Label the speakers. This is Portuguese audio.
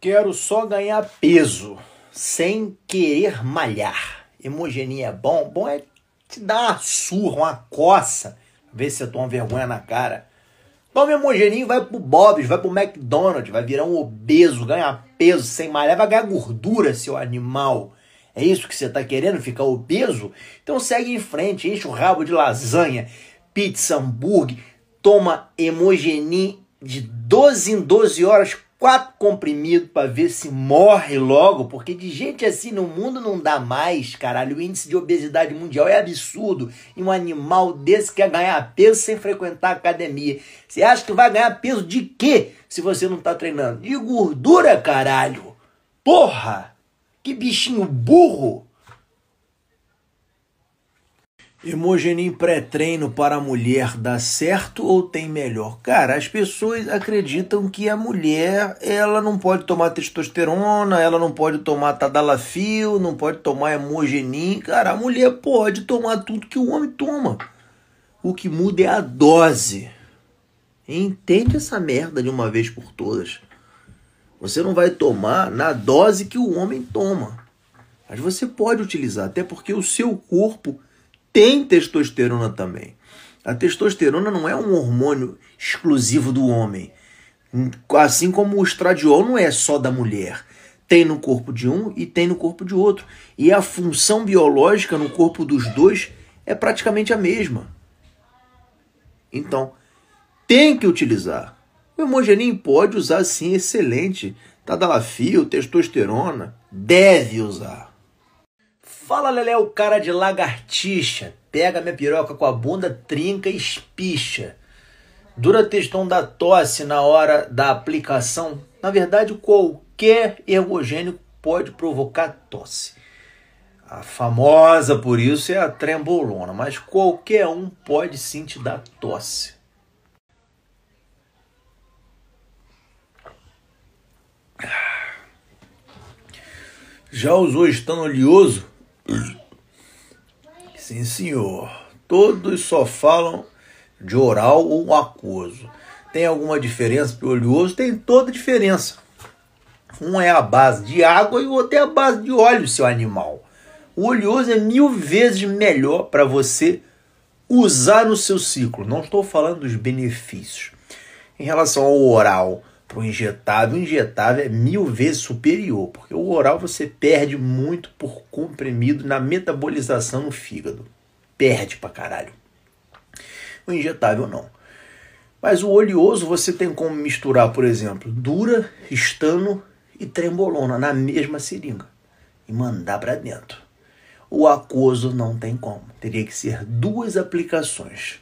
Speaker 1: Quero só ganhar peso sem querer malhar. Hemogenia é bom? Bom é te dar uma surra, uma coça, ver se eu toma vergonha na cara. Toma hemogeninho, vai pro Bob's, vai pro McDonald's, vai virar um obeso, ganhar peso sem malhar, vai ganhar gordura, seu animal. É isso que você tá querendo, ficar obeso? Então segue em frente, enche o rabo de lasanha, pizza, hambúrguer, toma hemogenin de 12 em 12 horas quatro comprimidos para ver se morre logo, porque de gente assim no mundo não dá mais, caralho. O índice de obesidade mundial é absurdo. E um animal desse quer ganhar peso sem frequentar academia. Você acha que vai ganhar peso de quê se você não tá treinando? De gordura, caralho. Porra! Que bichinho burro! Hemogenin pré-treino para a mulher dá certo ou tem melhor? Cara, as pessoas acreditam que a mulher ela não pode tomar testosterona, ela não pode tomar tadalafil, não pode tomar hemogenin. Cara, a mulher pode tomar tudo que o homem toma. O que muda é a dose. Entende essa merda de uma vez por todas. Você não vai tomar na dose que o homem toma. Mas você pode utilizar, até porque o seu corpo tem testosterona também. A testosterona não é um hormônio exclusivo do homem. Assim como o estradiol não é só da mulher. Tem no corpo de um e tem no corpo de outro. E a função biológica no corpo dos dois é praticamente a mesma. Então, tem que utilizar. O hemogenin pode usar sim, excelente. Tadalafil, testosterona, deve usar. Fala Lelé, cara de lagartixa. Pega minha piroca com a bunda, trinca e espicha. Dura testão da tosse na hora da aplicação. Na verdade, qualquer ergogênico pode provocar tosse. A famosa por isso é a trembolona, mas qualquer um pode sim te dar tosse. Já usou estanolioso? Sim, senhor. Todos só falam de oral ou aquoso. Tem alguma diferença para o oleoso? Tem toda a diferença. Um é a base de água e o outro é a base de óleo, seu animal. O oleoso é mil vezes melhor para você usar no seu ciclo. Não estou falando dos benefícios. Em relação ao oral, para o injetável, o injetável é mil vezes superior, porque o oral você perde muito por comprimido na metabolização no fígado. Perde pra caralho. O injetável não. Mas o oleoso você tem como misturar, por exemplo, dura, estano e trembolona na mesma seringa e mandar para dentro. O aquoso não tem como. Teria que ser duas aplicações.